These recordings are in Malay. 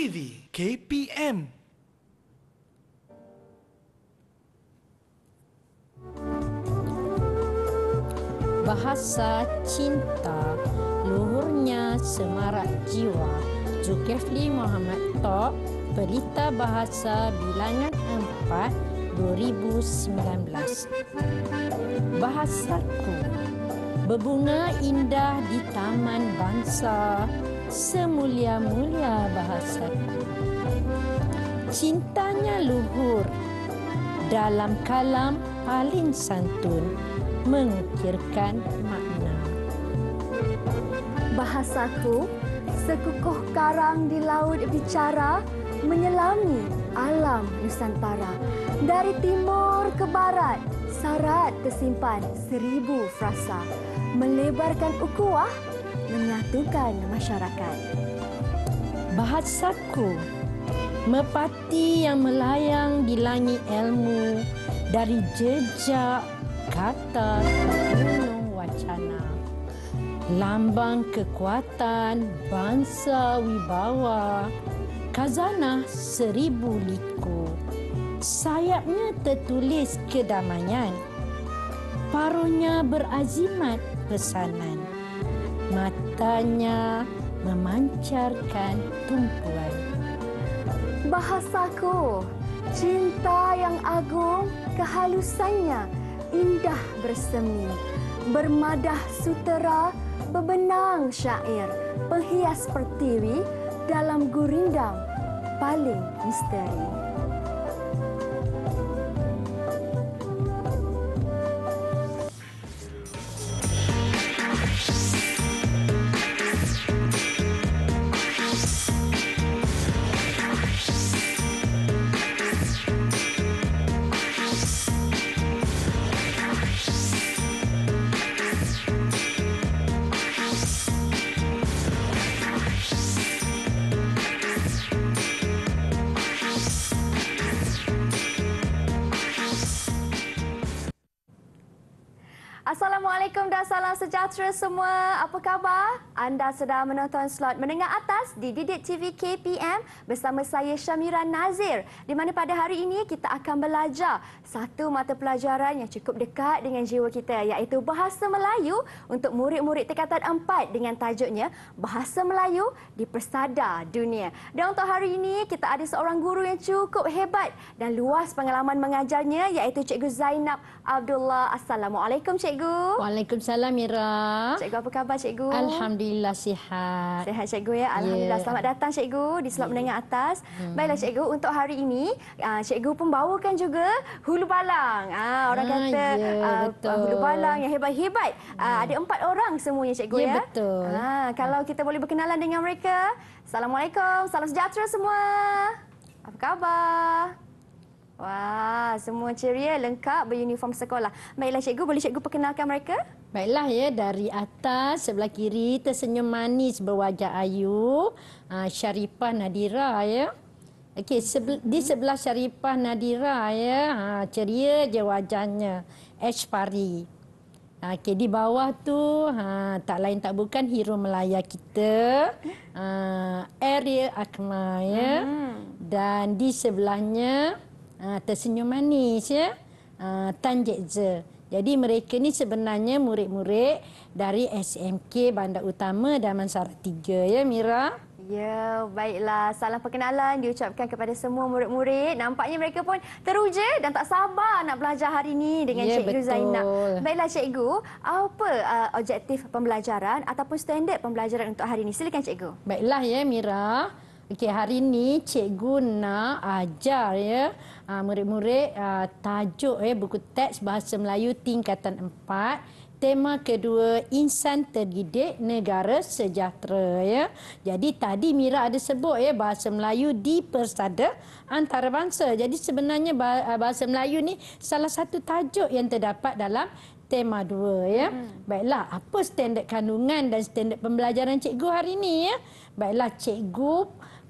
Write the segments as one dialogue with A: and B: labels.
A: TV KPM.
B: Bahasa cinta luhurnya semarak jiwa. Zulkifli Muhammad Tok, Berita Bahasa Bilangan 4, 2019. Bahasaku, berbunga indah di taman bangsa, semulia-mulia bahasa. Cintanya luhur dalam kalam paling santun mengukirkan
C: makna. Bahasaku sekukuh karang di laut bicara menyelami alam Nusantara. Dari timur ke barat, sarat tersimpan seribu frasa. Melebarkan ukuah menyatukan masyarakat.
B: Bahasaku, mepati yang melayang di langit ilmu dari jejak kata gunung wacana. Lambang kekuatan bangsa wibawa, kazana seribu liku. Sayapnya tertulis kedamaian, paruhnya berazimat pesanan matanya memancarkan
C: tumpuan. Bahasaku,
A: cinta
C: yang agung, kehalusannya indah bersemi. Bermadah sutera, bebenang syair, penghias pertiwi dalam gurindam paling misteri. Sumatera semua. Apa khabar? Anda sedang menonton slot menengah Atas di Didik TV KPM bersama saya Syamira Nazir di mana pada hari ini kita akan belajar satu mata pelajaran yang cukup dekat dengan jiwa kita iaitu Bahasa Melayu untuk murid-murid tingkatan empat dengan tajuknya Bahasa Melayu di Persada Dunia. Dan untuk hari ini kita ada seorang guru yang cukup hebat dan luas pengalaman mengajarnya iaitu Cikgu Zainab Abdullah. Assalamualaikum Cikgu. Waalaikumsalam Mira. Cikgu apa khabar Cikgu? Alhamdulillah. Alhamdulillah sihat. Sihat cikgu ya. ya. Alhamdulillah. Yeah. Selamat datang cikgu di slot yeah. menengah atas. Hmm. Baiklah cikgu, untuk hari ini ah, cikgu pun bawakan juga hulu palang. Ah, orang ah, kata yeah, ya, uh, hulu palang yang hebat-hebat. Yeah. Hmm. Ada empat orang semuanya cikgu yeah, ya. Betul. Ah, kalau kita boleh berkenalan dengan mereka. Assalamualaikum. Salam sejahtera semua. Apa khabar? Wah, semua ceria, lengkap, beruniform sekolah. Baiklah cikgu, boleh cikgu perkenalkan Mereka? Baiklah ya dari atas sebelah kiri tersenyum manis berwajah ayu
B: ah, Sharifah Nadira ya. Okey sebel, di sebelah Sharifah Nadira ya ha, ceria je wajahnya Ash Pari. Ah, okey di bawah tu ha, tak lain tak bukan hero Melaya kita ha, Ariel Akma ya. Hmm. Dan di sebelahnya ha, tersenyum manis ya ha, Tan Jekze. Jadi mereka ni sebenarnya murid-murid dari SMK Bandar Utama Damansara 3 ya Mira.
C: Ya, baiklah. Salam perkenalan diucapkan kepada semua murid-murid. Nampaknya mereka pun teruja dan tak sabar nak belajar hari ini dengan ya, Cikgu Zainab. Baiklah Cikgu, apa uh, objektif pembelajaran ataupun standard pembelajaran untuk hari ini? Silakan Cikgu. Baiklah ya Mira. Okey, hari ini cikgu nak ajar ya ah,
B: murid-murid ah, tajuk ya buku teks Bahasa Melayu tingkatan 4, tema kedua insan terdidik negara sejahtera ya. Jadi tadi Mira ada sebut ya Bahasa Melayu di persada antarabangsa. Jadi sebenarnya ah, Bahasa Melayu ni salah satu tajuk yang terdapat dalam tema dua ya. Hmm. Baiklah, apa standard kandungan dan standard pembelajaran cikgu hari ini ya? Baiklah cikgu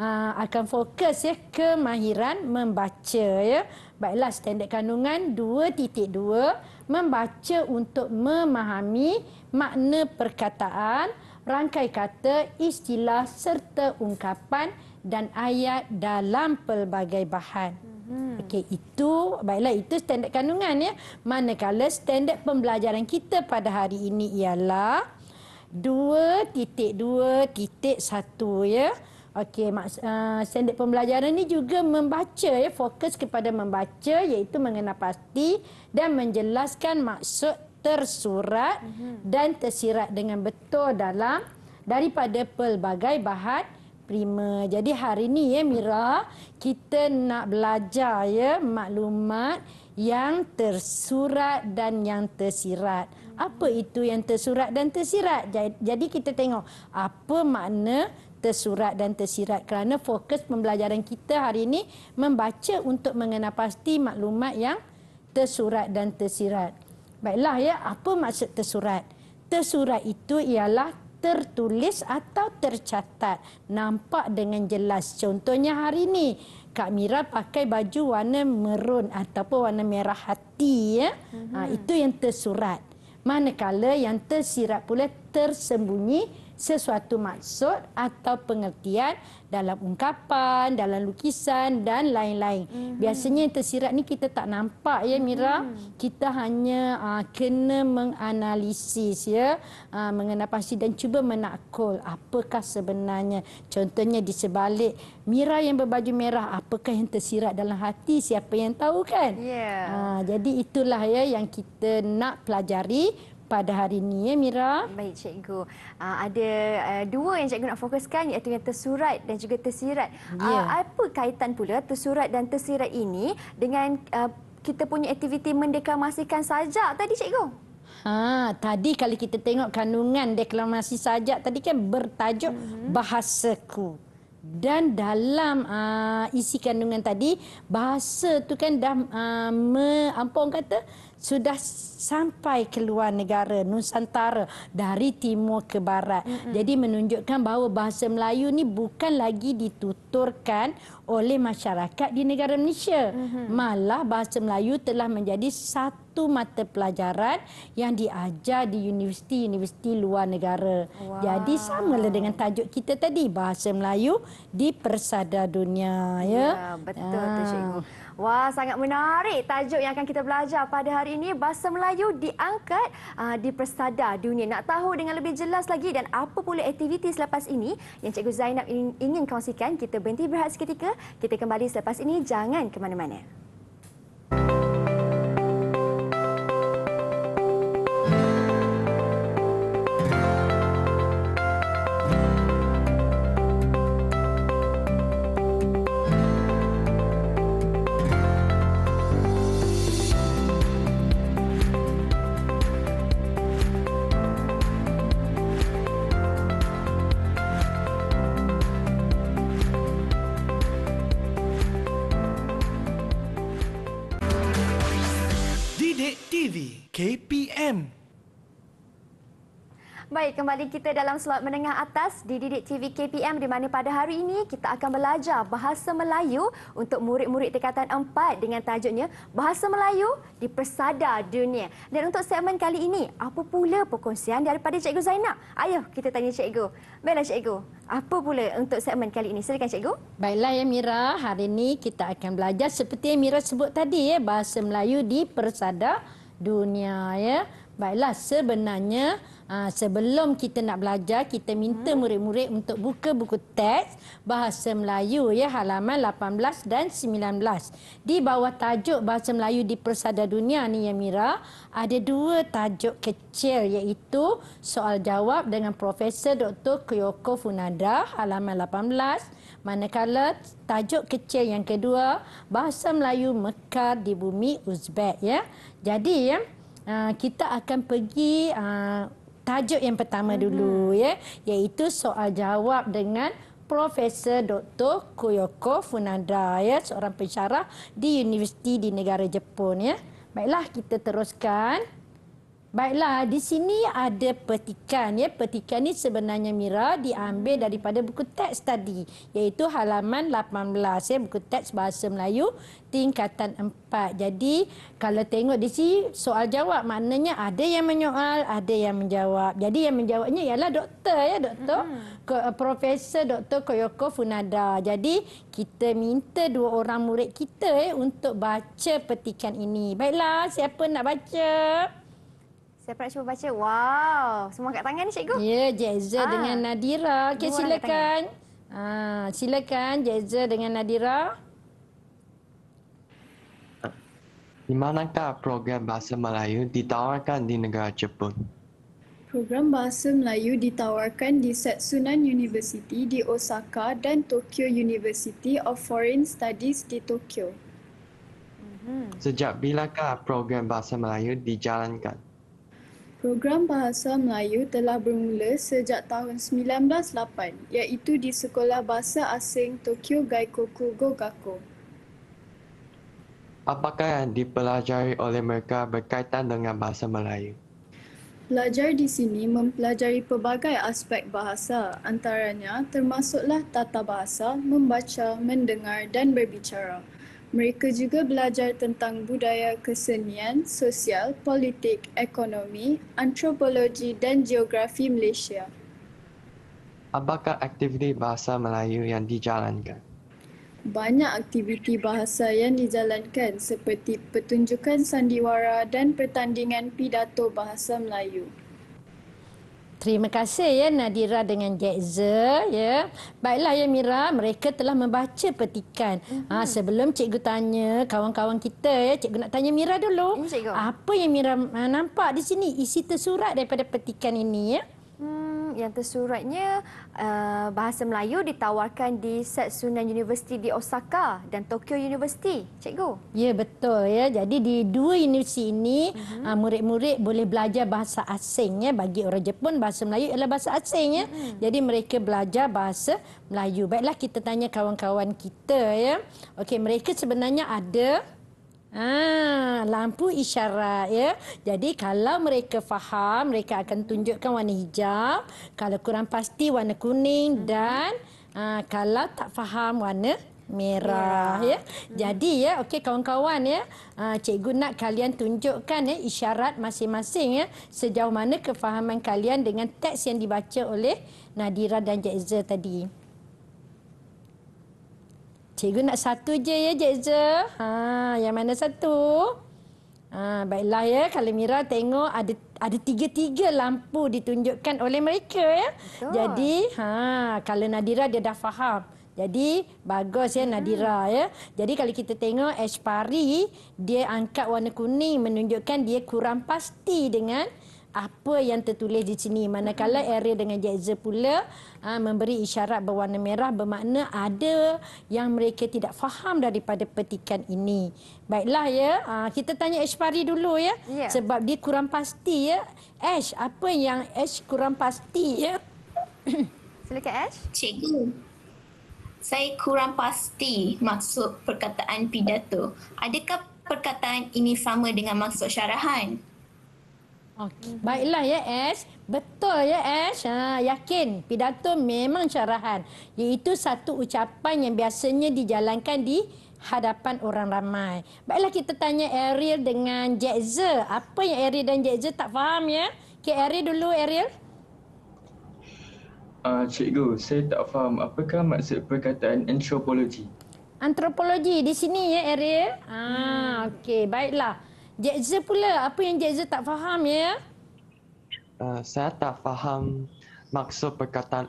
B: Ah, akan fokus ya kemahiran membaca ya. Baiklah standard kandungan 2.2 membaca untuk memahami makna perkataan, rangkai kata, istilah serta ungkapan dan ayat dalam pelbagai bahan. Mhm. Okey itu baiklah itu standard kandungan ya. Manakala standard pembelajaran kita pada hari ini ialah 2.2.1 ya. Okey, uh, standard pembelajaran ini juga membaca, ya, fokus kepada membaca iaitu mengenal pasti dan menjelaskan maksud tersurat mm -hmm. dan tersirat dengan betul dalam daripada pelbagai bahan prima. Jadi hari ini ya Mira, kita nak belajar ya maklumat yang tersurat dan yang tersirat. Apa itu yang tersurat dan tersirat? Jadi kita tengok apa makna tersurat dan tersirat kerana fokus pembelajaran kita hari ini membaca untuk mengenal pasti maklumat yang tersurat dan tersirat. Baiklah ya, apa maksud tersurat? Tersurat itu ialah tertulis atau tercatat nampak dengan jelas. Contohnya hari ini, Kak Mira pakai baju warna merun ataupun warna merah hati ya. Mm-hmm. Ha, itu yang tersurat. Manakala yang tersirat pula tersembunyi sesuatu maksud atau pengertian dalam ungkapan, dalam lukisan dan lain-lain. Mm-hmm. Biasanya yang tersirat ni kita tak nampak ya Mira. Mm-hmm. Kita hanya uh, kena menganalisis ya, uh, ah, mengenai pasti dan cuba menakul apakah sebenarnya. Contohnya di sebalik Mira yang berbaju merah, apakah yang tersirat dalam hati siapa yang tahu kan? Yeah. Ya. Uh, jadi itulah ya yang kita nak pelajari pada
C: hari ini, ya, eh, Mira. Baik, Cikgu. Uh, ada uh, dua yang Cikgu nak fokuskan, iaitu yang tersurat dan juga tersirat. Ah, ya. Uh, apa kaitan pula tersurat dan tersirat ini dengan uh, kita punya aktiviti mendeklamasikan saja tadi, Cikgu?
B: Ha, tadi kalau kita tengok kandungan deklamasi sajak tadi kan bertajuk hmm. Bahasaku. Dan dalam uh, isi kandungan tadi, bahasa tu kan dah uh, me, apa orang kata, sudah sampai ke luar negara Nusantara dari timur ke barat. Mm -hmm. Jadi menunjukkan bahawa bahasa Melayu ni bukan lagi dituturkan oleh masyarakat di negara Malaysia. Mm -hmm. Malah bahasa Melayu telah menjadi satu mata pelajaran yang diajar di universiti-universiti luar negara. Wow. Jadi samalah dengan tajuk kita tadi, bahasa
C: Melayu di persada dunia. Ya, ya betul ah. tu Cikgu. Wah, sangat menarik tajuk yang akan kita belajar pada hari ini. Bahasa Melayu diangkat uh, di persada dunia. Nak tahu dengan lebih jelas lagi dan apa pula aktiviti selepas ini yang Cikgu Zainab ingin, ingin kongsikan. Kita berhenti berehat seketika. Kita kembali selepas ini. Jangan ke mana-mana. Musik Baik, kembali kita dalam slot menengah atas di Didik TV KPM di mana pada hari ini kita akan belajar Bahasa Melayu untuk murid-murid tingkatan 4 dengan tajuknya Bahasa Melayu di Persada Dunia. Dan untuk segmen kali ini, apa pula perkongsian daripada Cikgu Zainab? Ayuh kita tanya Cikgu. Baiklah Cikgu, apa pula untuk segmen kali ini? Silakan Cikgu. Baiklah ya Mira, hari ini kita akan belajar seperti yang Mira sebut
B: tadi ya, Bahasa Melayu di Persada Dunia ya. Baiklah, sebenarnya Aa, ah, sebelum kita nak belajar, kita minta hmm. murid-murid hmm. untuk buka buku teks Bahasa Melayu ya halaman 18 dan 19. Di bawah tajuk Bahasa Melayu di Persada Dunia ni ya Mira, ada dua tajuk kecil iaitu soal jawab dengan Profesor Dr. Kyoko Funada halaman 18. Manakala tajuk kecil yang kedua Bahasa Melayu Mekar di Bumi Uzbek ya. Jadi ya, ah, kita akan pergi ah, tajuk yang pertama hmm. dulu ya iaitu soal jawab dengan Profesor Dr. Koyoko Funada ya seorang pensyarah di universiti di negara Jepun ya. Baiklah kita teruskan. Baiklah, di sini ada petikan. ya. Petikan ini sebenarnya Mira diambil daripada buku teks tadi. Iaitu halaman 18, ya. buku teks Bahasa Melayu tingkatan 4. Jadi kalau tengok di sini soal jawab maknanya ada yang menyoal, ada yang menjawab. Jadi yang menjawabnya ialah doktor, ya, doktor mm -hmm. Profesor Dr. Koyoko Funada. Jadi kita minta dua orang murid kita ya, untuk baca petikan ini. Baiklah, siapa nak baca? Saya pernah cuba baca? Wow, semua angkat tangan ni cikgu. Ya, Jeza ah. dengan Nadira. Okey, silakan. Ah, silakan Jeza dengan Nadira.
A: Di manakah program Bahasa Melayu ditawarkan di negara Jepun?
D: Program Bahasa Melayu ditawarkan di Setsunan University di Osaka dan Tokyo University of Foreign Studies di Tokyo. Mhm.
A: Sejak bilakah program Bahasa Melayu dijalankan?
D: Program Bahasa Melayu telah bermula sejak tahun 1908 iaitu di Sekolah Bahasa Asing Tokyo Gaikoku Gogako.
A: Apakah yang dipelajari oleh mereka berkaitan dengan bahasa Melayu?
D: Pelajar di sini mempelajari pelbagai aspek bahasa antaranya termasuklah tata bahasa, membaca, mendengar dan berbicara. Mereka juga belajar tentang budaya kesenian, sosial, politik, ekonomi, antropologi dan geografi Malaysia.
A: Apakah aktiviti bahasa Melayu yang dijalankan?
D: Banyak aktiviti bahasa yang dijalankan seperti pertunjukan sandiwara dan pertandingan pidato bahasa Melayu.
B: Terima kasih ya Nadira
D: dengan Jekza ya. Baiklah
B: ya Mira, mereka telah membaca petikan. Mm-hmm. Ha, sebelum cikgu tanya kawan-kawan kita ya, cikgu nak tanya Mira dulu. Mm, Apa yang Mira ah, nampak di sini isi tersurat daripada
C: petikan ini ya? Hmm, yang tersuratnya uh, bahasa Melayu ditawarkan di Set Sunan University di Osaka dan Tokyo University, cikgu.
B: Ya, betul ya. Jadi di dua universiti ini, uh-huh. uh, huh uh boleh belajar bahasa asing ya. Bagi orang Jepun bahasa Melayu ialah bahasa asing ya. uh Jadi mereka belajar bahasa Melayu. Baiklah kita tanya kawan-kawan kita ya. Okay mereka sebenarnya ada Ah, lampu isyarat ya. Jadi kalau mereka faham, mereka akan tunjukkan warna hijau. Kalau kurang pasti warna kuning hmm dan ah, kalau tak faham warna merah yeah. ya. Hmm. Jadi ya, okey kawan-kawan ya. Ah, cikgu nak kalian tunjukkan ya isyarat masing-masing ya sejauh mana kefahaman kalian dengan teks yang dibaca oleh Nadira dan Jezza tadi. Cikgu nak satu je ya, Jekza. Ha, yang mana satu? Ha, baiklah ya, kalau Mira tengok ada ada tiga-tiga lampu ditunjukkan oleh mereka ya. Betul. Jadi, ha, kalau Nadira dia dah faham. Jadi, bagus ya Nadira hmm. ya. Jadi kalau kita tengok Ashpari, dia angkat warna kuning menunjukkan dia kurang pasti dengan apa yang tertulis di sini. Manakala hmm. area dengan jazzer pula ha, memberi isyarat berwarna merah bermakna ada yang mereka tidak faham daripada petikan ini. Baiklah ya, ha, kita tanya Ash Pari dulu ya. ya. Sebab dia kurang pasti ya. Ash, apa
E: yang Ash kurang pasti ya? Silakan Ash. Cikgu. Saya kurang pasti maksud perkataan pidato. Adakah perkataan ini sama dengan maksud syarahan? Okay. Baiklah ya
B: Ash, betul ya Ash, ha, yakin pidato memang syarahan iaitu satu ucapan yang biasanya dijalankan di hadapan orang ramai. Baiklah kita tanya Ariel dengan Jekze, apa yang Ariel dan Jekze tak faham ya? Okay Ariel dulu Ariel.
F: Uh, cikgu, saya tak faham apakah maksud perkataan antropologi?
B: Antropologi di sini ya Ariel? Ah, hmm. Okey, Baiklah. Jekza pula, apa yang Jekza tak faham ya?
A: Uh, saya tak faham maksud perkataan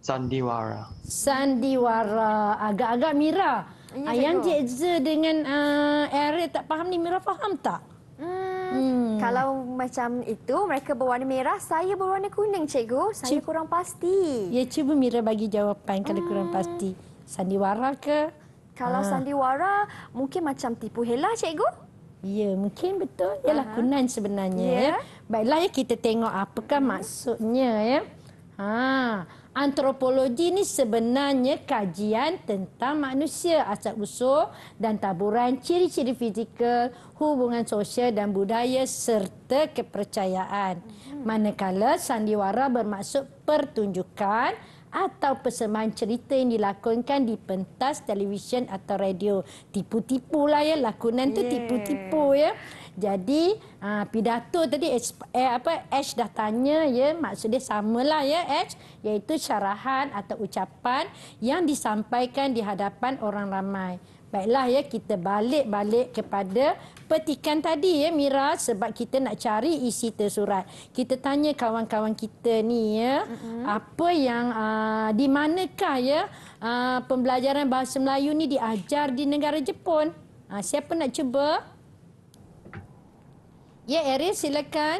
A: sandiwara.
B: Sandiwara. Agak-agak Mira. Ya, yang Jekza dengan uh, Ariel tak faham ni, Mira faham tak?
C: Hmm. Hmm. Kalau macam itu, mereka berwarna merah, saya berwarna kuning, cikgu. Saya Cip... kurang pasti. Ya, cuba Mira bagi jawapan kalau hmm. kurang pasti. Sandiwara ke? Kalau ha. sandiwara, mungkin macam tipu
B: helah, cikgu. Ya, mungkin betul. Ialah Aha. kunan sebenarnya. Ya. ya. Baiklah, ya, kita tengok apakah hmm. maksudnya. ya. Ha. Antropologi ni sebenarnya kajian tentang manusia, asal-usul dan taburan, ciri-ciri fizikal, hubungan sosial dan budaya serta kepercayaan. Mhm. Manakala sandiwara bermaksud pertunjukan, atau persembahan cerita yang dilakonkan di pentas televisyen atau radio. Tipu-tipu lah ya, lakonan tu tipu-tipu ya. Jadi uh, pidato tadi eh, apa Ash dah tanya ya maksud dia samalah ya Ash iaitu syarahan atau ucapan yang disampaikan di hadapan orang ramai. Baiklah ya kita balik-balik kepada petikan tadi ya Mira sebab kita nak cari isi tersurat. Kita tanya kawan-kawan kita ni ya mm -hmm. apa yang uh, di manakah ya uh, pembelajaran bahasa Melayu ni diajar di negara Jepun? Uh, siapa nak cuba? Ya Eris silakan.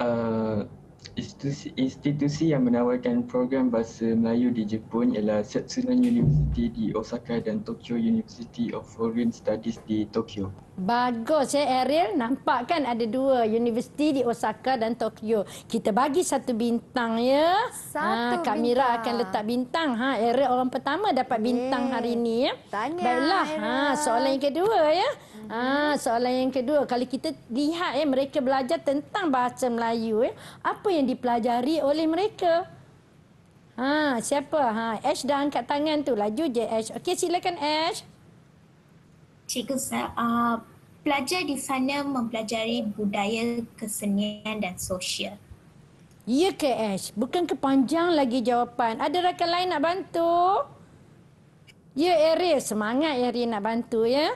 F: Uh institusi, institusi yang menawarkan program bahasa Melayu di Jepun ialah Setsuna University di Osaka dan Tokyo University of Foreign Studies di Tokyo.
B: Bagus ya Ariel, nampak kan ada dua universiti di Osaka dan Tokyo. Kita bagi satu bintang ya. Satu ha, Kak Mira akan letak bintang. Ha, Ariel orang pertama dapat bintang Yeay. hari ini ya. Tanya, Baiklah, ha, Ariel. ha, soalan yang kedua ya. Ah, soalan yang kedua, kalau kita lihat ya mereka belajar tentang bahasa Melayu ya, apa yang dipelajari oleh mereka? Ha, siapa? Ha, Ash dah angkat tangan tu. Laju je Ash. Okey, silakan
E: Ash. Cikgu saya uh, pelajar di sana mempelajari budaya, kesenian dan sosial.
B: Ya ke Ash? Bukan kepanjang lagi jawapan. Ada rakan lain nak bantu? Ya, Eri. Semangat, Eri, nak bantu, ya.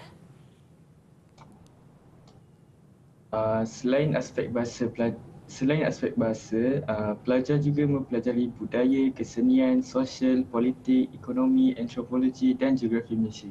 F: Ah, selain aspek bahasa selain aspek bahasa uh, pelajar juga mempelajari budaya kesenian sosial politik ekonomi antropologi dan geografi Malaysia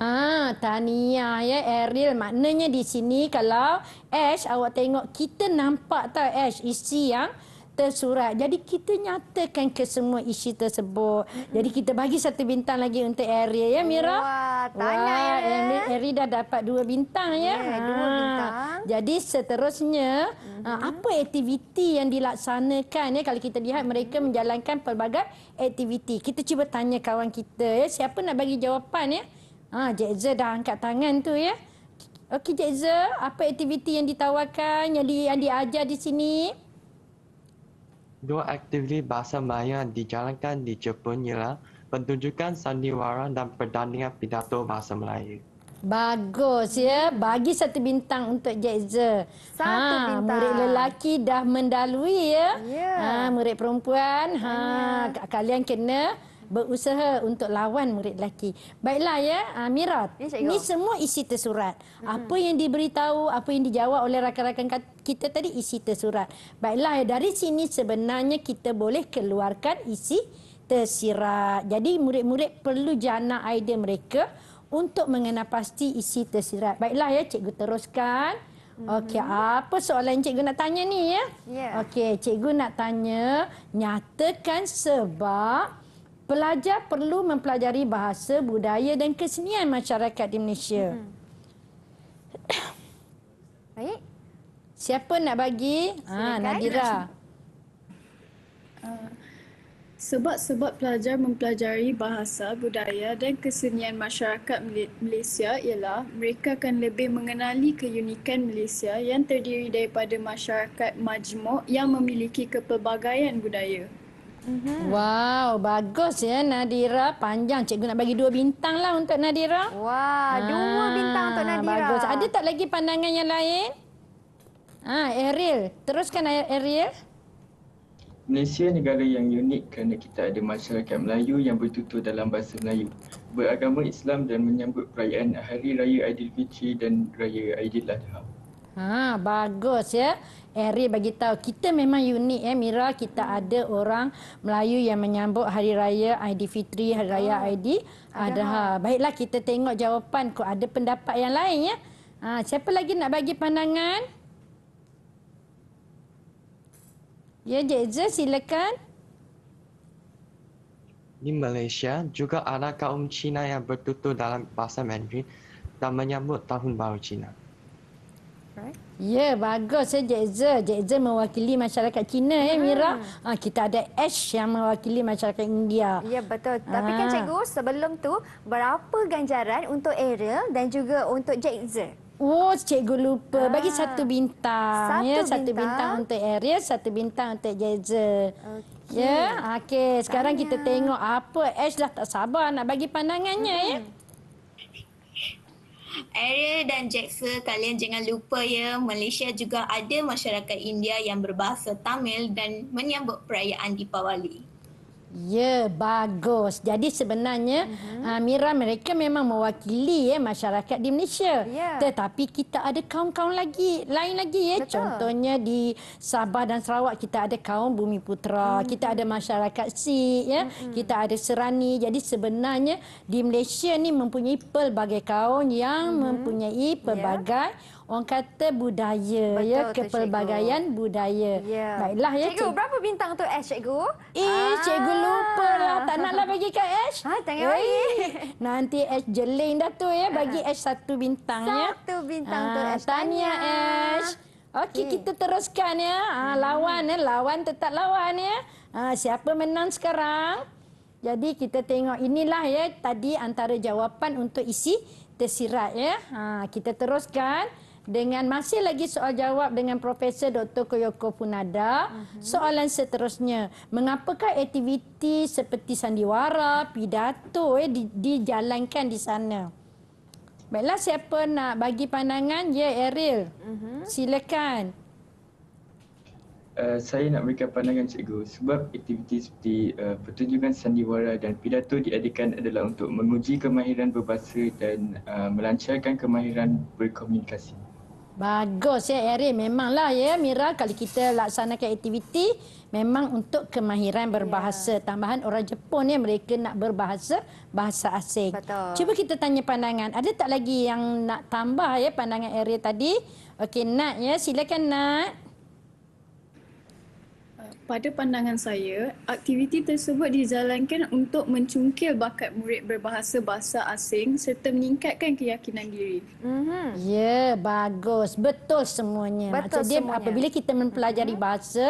B: Ha, tania ya Ariel. Maknanya di sini kalau Ash awak tengok kita nampak tak Ash isi yang tersurat. Jadi kita nyatakan ke semua isu tersebut. Jadi kita bagi satu bintang lagi untuk Ariel ya Mira. Wah, tanya Wah, ya. Ariel dah dapat dua bintang ya. Yeah, dua ha. bintang. Jadi seterusnya mm -hmm. apa aktiviti yang dilaksanakan ya kalau kita lihat mereka mm-hmm. menjalankan pelbagai aktiviti. Kita cuba tanya kawan kita ya siapa nak bagi jawapan ya. Ah ha, Jeza dah angkat tangan tu ya. Okey Jeza, apa aktiviti yang ditawarkan yang, di, yang diajar di sini?
A: Dua aktiviti bahasa Melayu dijalankan di Jepun ialah pertunjukan sandiwara dan pertandingan pidato bahasa Melayu.
B: Bagus ya. Bagi satu bintang untuk Jekza. Satu ha, bintang. Murid lelaki dah mendalui ya. Yeah. Ha, murid perempuan. Ha, yeah. Kalian kena berusaha untuk lawan murid lelaki. Baiklah ya, ah, Mira. Ya, Ini semua isi tersurat. Apa yang diberitahu, apa yang dijawab oleh rakan-rakan kita tadi isi tersurat. Baiklah, ya, dari sini sebenarnya kita boleh keluarkan isi tersirat. Jadi murid-murid perlu jana idea mereka untuk mengenal pasti isi tersirat. Baiklah ya, cikgu teruskan. Mm-hmm. Okey, apa soalan cikgu nak tanya ni ya? Yeah. Okey, cikgu nak tanya nyatakan sebab pelajar perlu mempelajari bahasa, budaya dan kesenian masyarakat di Malaysia. Hmm.
C: Baik.
D: Siapa nak bagi? Ha, Nadira. Uh, Sebab-sebab pelajar mempelajari bahasa, budaya dan kesenian masyarakat Malaysia ialah mereka akan lebih mengenali keunikan Malaysia yang terdiri daripada masyarakat majmuk yang memiliki kepelbagaian budaya.
B: Mm-hmm. Wow, bagus ya Nadira. Panjang cikgu nak bagi dua bintang lah untuk Nadira. Wah, ha, dua bintang untuk Nadira. Bagus. Ada tak lagi pandangan yang lain? Ah, Ariel. Teruskan Ariel.
F: Malaysia negara yang unik kerana kita ada masyarakat Melayu yang bertutur dalam bahasa Melayu. Beragama Islam dan menyambut perayaan Hari Raya Aidilfitri dan Raya Aidiladha.
B: Ah, ha, bagus ya. Eri eh, bagi tahu kita memang unik ya eh, Mira kita hmm. ada orang Melayu yang menyambut hari raya Fitri hari raya oh. ID ha ah, Baiklah kita tengok jawapan kau ada pendapat yang lain ya. Ha, siapa lagi nak bagi pandangan? Ya Jeje silakan.
A: Di Malaysia juga ada kaum Cina yang bertutur dalam bahasa Mandarin dan menyambut tahun baru Cina
B: right? Ya, bagus ya Jekza. Jekza mewakili masyarakat Cina ya, eh, Mira. Ha, kita ada Ash yang mewakili masyarakat India.
C: Ya, betul. Ha. Tapi kan ah. cikgu, sebelum tu berapa ganjaran untuk Ariel dan juga untuk Jekza? Oh, cikgu lupa. Bagi satu
B: bintang. Satu ya, bintang. satu bintang untuk Ariel, satu bintang untuk Jekza. Okay. Ya, okey. Sekarang Tanya. kita tengok apa Ash dah tak sabar nak bagi pandangannya mm -hmm. ya.
E: Ariel dan Jackson, kalian jangan lupa ya, Malaysia juga ada masyarakat India yang berbahasa Tamil dan menyambut perayaan di Deepavali.
B: Ya, bagus. Jadi sebenarnya mm -hmm. Mira mereka memang mewakili ya, masyarakat di Malaysia. Yeah. Tetapi kita ada kaum-kaum lagi, lain lagi ya. Betul. Contohnya di Sabah dan Sarawak kita ada kaum Bumi Putra, mm -hmm. kita ada masyarakat Sikh ya, mm -hmm. kita ada Serani. Jadi sebenarnya di Malaysia ni mempunyai pelbagai kaum yang mm -hmm. mempunyai pelbagai yeah orang kata budaya ya, Betul ya kepelbagaian cikgu. budaya. Yeah. Baiklah ya cikgu. cikgu. berapa bintang tu eh cikgu? Eh cikgu lupa lah tak naklah bagi ke H. Ha tengok ni. Nanti H jeling dah tu ya bagi H satu bintang satu ya. Satu bintang ha, tu H. Ah, tanya H. Okey okay. kita teruskan ya. Ha, hmm. lawan ya lawan tetap lawan ya. Ha, siapa menang sekarang? Jadi kita tengok inilah ya tadi antara jawapan untuk isi tersirat ya. Ha, kita teruskan dengan masih lagi soal jawab dengan Profesor Dr. Koyoko Punada Uh mhm. -huh. Soalan seterusnya, mengapakah aktiviti seperti sandiwara, pidato eh, di, dijalankan di sana? Baiklah, siapa nak bagi pandangan? Ya, Eril. Uh mhm. -huh. Silakan.
F: Uh, saya nak berikan pandangan cikgu sebab aktiviti seperti uh, pertunjukan sandiwara dan pidato diadakan adalah untuk menguji kemahiran berbahasa dan uh, melancarkan kemahiran berkomunikasi.
B: Bagus ya Eri memanglah ya Mira kalau kita laksanakan aktiviti memang untuk kemahiran berbahasa. Ya. Tambahan orang Jepun ya mereka nak berbahasa bahasa asing. Betul. Cuba kita tanya pandangan, ada tak lagi yang nak tambah ya pandangan Eri tadi? Okey nak ya,
D: silakan nak pada pandangan saya, aktiviti tersebut dijalankan untuk mencungkil bakat murid berbahasa bahasa asing serta meningkatkan keyakinan diri.
B: Mm-hmm. Ya, yeah, bagus. Betul semuanya. Betul Maksud semuanya. apabila kita mempelajari mm-hmm. bahasa,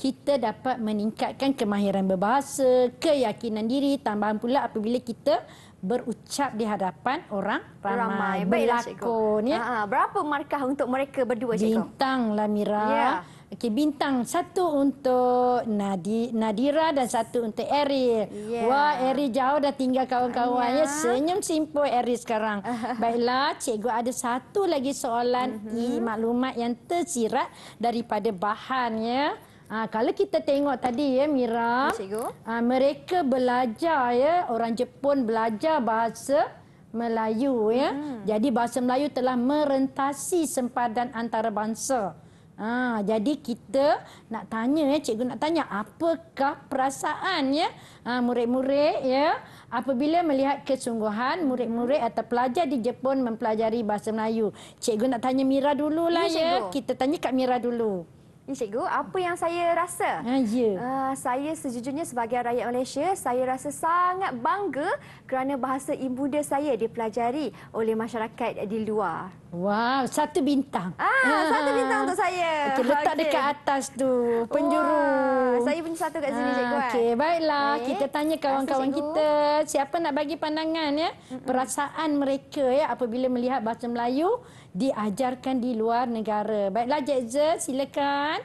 B: kita dapat meningkatkan kemahiran berbahasa, keyakinan diri, tambahan pula apabila kita berucap di hadapan orang
C: ramai, ramai. berlakon.
B: Ya? Ha, ha. Berapa markah untuk mereka berdua, Cikgu? Bintang lah, Mira. Yeah. Okey, bintang satu untuk Nadi, Nadira dan satu untuk Eri. Yeah. Wah, Eri jauh dah tinggal kawan-kawannya. Yeah. Senyum simpul Eri sekarang. Baiklah, cikgu ada satu lagi soalan mm -hmm. i maklumat yang tersirat daripada bahan ya. Ha, kalau kita tengok tadi ya Mira, ha, mereka belajar ya, orang Jepun belajar bahasa Melayu ya. Mm. Jadi bahasa Melayu telah merentasi sempadan antarabangsa. Ha, jadi kita nak tanya, eh, cikgu nak tanya apakah perasaan ya ha, murid-murid ya apabila melihat kesungguhan murid-murid atau pelajar di Jepun mempelajari bahasa Melayu. Cikgu nak tanya Mira dululah ya. ya. Kita tanya
C: Kak Mira dulu. Encikgu, apa yang saya rasa? Ah, ya. Uh, saya sejujurnya sebagai rakyat Malaysia, saya rasa sangat bangga kerana bahasa ibu ibunda saya dipelajari oleh masyarakat di luar. Wow, satu bintang. Ah, ah. satu bintang untuk saya. Okay, letak okay. dekat atas tu, penjuru. Wow, saya punya satu kat sini, ah, Cikgu. Eh. Okey,
B: baiklah. Okay. Kita tanya kawan-kawan kita, siapa nak bagi pandangan ya? Mm -mm. Perasaan mereka ya apabila melihat bahasa Melayu diajarkan di luar negara. Baiklah, Jekze, silakan.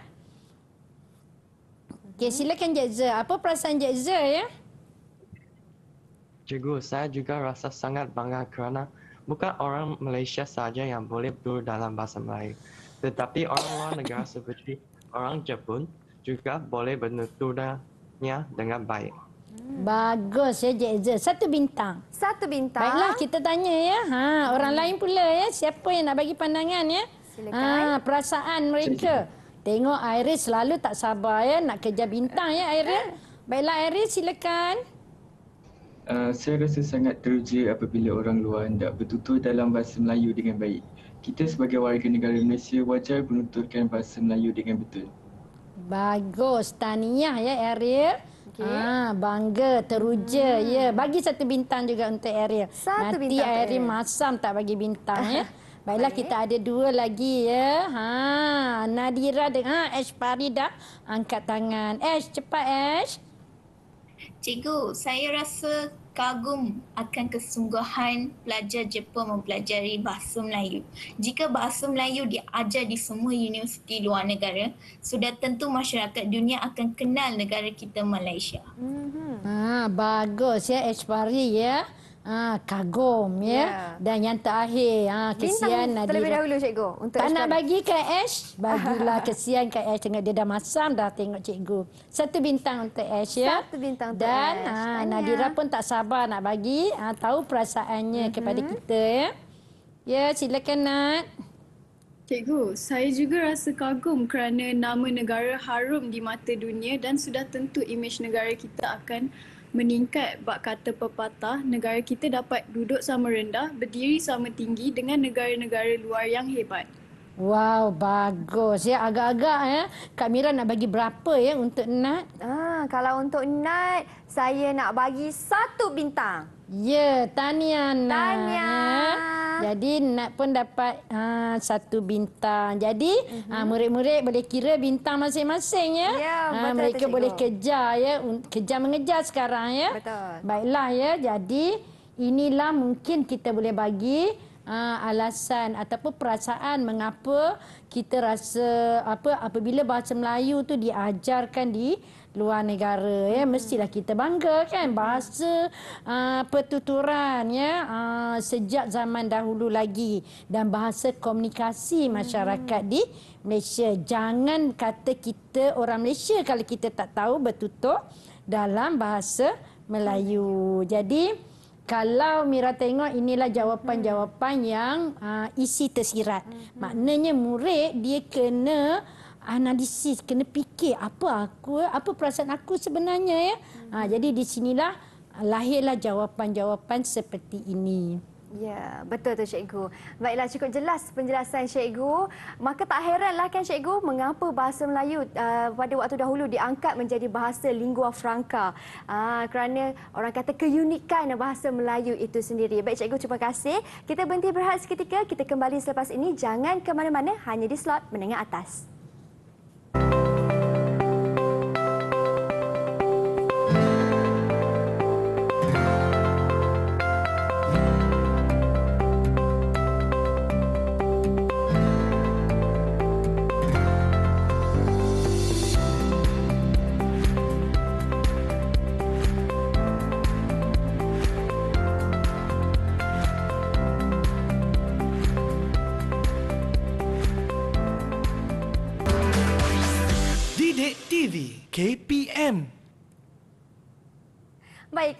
B: Okay mhm. silakan Jekze. Apa perasaan Jekze ya?
A: Cikgu, saya juga rasa sangat bangga kerana bukan orang Malaysia saja yang boleh berdua dalam bahasa Melayu. Tetapi orang luar negara seperti orang Jepun juga boleh berdua dengan baik.
B: Hmm. Bagus ya Jez, Satu bintang. Satu bintang. Baiklah kita tanya ya. Ha, hmm. Orang lain pula ya. Siapa yang nak bagi pandangan ya. Silakan. Ha, perasaan mereka. Silakan. Tengok Iris selalu tak sabar ya. Nak kerja bintang ya Iris. Baiklah Iris silakan.
F: Uh, saya rasa sangat teruja apabila orang luar hendak bertutur dalam bahasa Melayu dengan baik. Kita sebagai warga negara Malaysia wajar menuturkan bahasa Melayu dengan betul.
B: Bagus. Tahniah ya Ariel. Okay. Ah, bangga, teruja. Hmm. Ya, bagi satu bintang juga untuk Ariel. Satu Nanti bintang. Nanti Ariel masam tak bagi bintang ya. Baiklah kita ada dua lagi ya. Ha, Nadira dengan ha, Ash Parida angkat tangan. Ash cepat Ash.
E: Cikgu, saya rasa kagum akan kesungguhan pelajar Jepun mempelajari bahasa Melayu. Jika bahasa Melayu diajar di semua universiti luar negara, sudah tentu masyarakat dunia akan kenal negara kita Malaysia.
B: Mm-hmm. Ah, bagus ya, Espari ya. Ah, kagum ya. Yeah. Dan yang terakhir, ah, kesian Nadira. Terlebih dahulu cikgu.
C: Untuk tak nak bagi ke Ash, bagilah
B: kesian ke Ash. Tengok dia dah masam dah tengok cikgu. Satu bintang untuk Ash ya. Satu bintang untuk Dan, Ash. Dan ha, ah, Nadira pun tak sabar nak bagi. Ah, tahu perasaannya mm -hmm. kepada
D: kita ya. Ya, silakan Nat. Cikgu, saya juga rasa kagum kerana nama negara harum di mata dunia dan sudah tentu imej negara kita akan meningkat bak kata pepatah negara kita dapat duduk sama rendah berdiri sama tinggi dengan negara-negara luar yang hebat
B: Wow, bagus. Ya, agak-agak ya. Kak Mira nak bagi berapa ya untuk Nat? Ah, kalau untuk Nat, saya nak bagi satu bintang. Ya, tahniah Nat. Tahniah. Ya. Jadi Nat pun dapat ha, satu bintang. Jadi ha, mhm. murid-murid uh -huh. boleh kira bintang masing-masing ya. Ya, ha, mereka tu, boleh kejar ya, kejar-mengejar sekarang ya. Betul. Baiklah ya. Jadi inilah mungkin kita boleh bagi uh, alasan ataupun perasaan mengapa kita rasa apa apabila bahasa Melayu tu diajarkan di luar negara ya hmm. mestilah kita bangga kan bahasa uh, pertuturan ya uh, sejak zaman dahulu lagi dan bahasa komunikasi hmm. masyarakat di Malaysia jangan kata kita orang Malaysia kalau kita tak tahu bertutur dalam bahasa Melayu hmm. jadi kalau Mira tengok inilah jawapan-jawapan hmm. yang uh, isi tersirat. uh Maknanya murid dia kena analisis, kena fikir apa aku, apa perasaan aku sebenarnya ya. Uh-huh. jadi di sinilah lahirlah jawapan-jawapan seperti ini.
C: Ya, betul tu Cikgu. Baiklah, cukup jelas penjelasan Cikgu. Maka tak heranlah kan Cikgu, mengapa bahasa Melayu uh, pada waktu dahulu diangkat menjadi bahasa lingua franca. Uh, kerana orang kata keunikan bahasa Melayu itu sendiri. Baik Cikgu, terima kasih. Kita berhenti berhati seketika. Kita kembali selepas ini. Jangan ke mana-mana, hanya di slot menengah atas.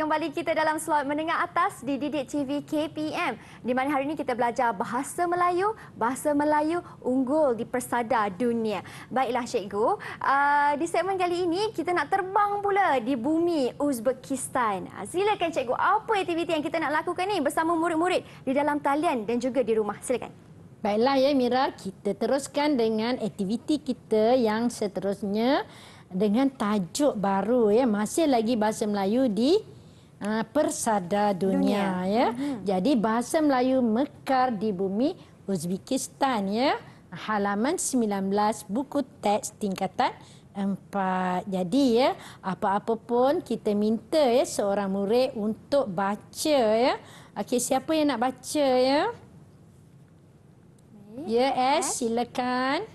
C: kembali kita dalam slot menengah atas di Didik TV KPM di mana hari ini kita belajar bahasa Melayu, bahasa Melayu unggul di persada dunia. Baiklah cikgu, uh, di segmen kali ini kita nak terbang pula di bumi Uzbekistan. Ah, silakan cikgu, apa aktiviti yang kita nak lakukan ni bersama murid-murid di dalam talian dan juga di rumah? Silakan.
B: Baiklah ya Mira, kita teruskan dengan aktiviti kita yang seterusnya dengan tajuk baru ya masih lagi bahasa Melayu di uh, persada dunia, dunia. ya. Hmm. Jadi bahasa Melayu mekar di bumi Uzbekistan ya. Halaman 19 buku teks tingkatan empat. Jadi ya, apa-apa pun kita minta ya seorang murid untuk baca ya. Okey, siapa yang nak
E: baca ya? Ya, S, silakan.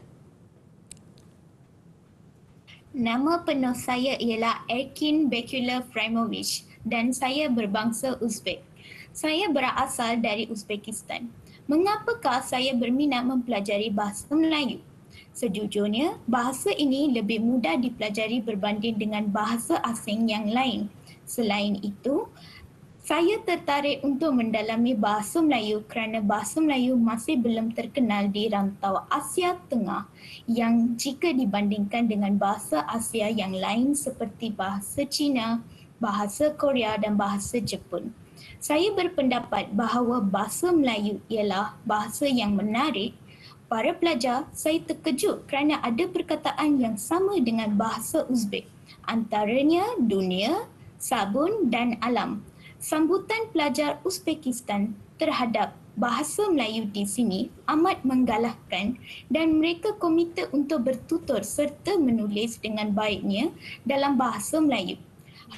E: Nama penuh saya ialah Erkin Bekula Primovich dan saya berbangsa Uzbek. Saya berasal dari Uzbekistan. Mengapakah saya berminat mempelajari bahasa Melayu? Sejujurnya, bahasa ini lebih mudah dipelajari berbanding dengan bahasa asing yang lain. Selain itu, saya tertarik untuk mendalami bahasa Melayu kerana bahasa Melayu masih belum terkenal di rantau Asia Tengah yang jika dibandingkan dengan bahasa Asia yang lain seperti bahasa Cina, bahasa Korea dan bahasa Jepun. Saya berpendapat bahawa bahasa Melayu ialah bahasa yang menarik. Para pelajar, saya terkejut kerana ada perkataan yang sama dengan bahasa Uzbek. Antaranya dunia, sabun dan alam. Sambutan pelajar Uzbekistan terhadap bahasa Melayu di sini amat menggalakkan dan mereka komited untuk bertutur serta menulis dengan baiknya dalam bahasa Melayu.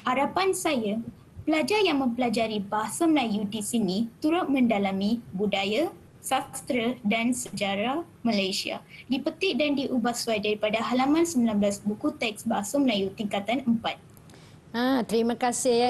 E: Harapan saya, pelajar yang mempelajari bahasa Melayu di sini turut mendalami budaya, sastra dan sejarah Malaysia. Dipetik dan diubah sesuai daripada halaman 19 buku teks Bahasa Melayu tingkatan 4.
B: Ha, terima kasih ya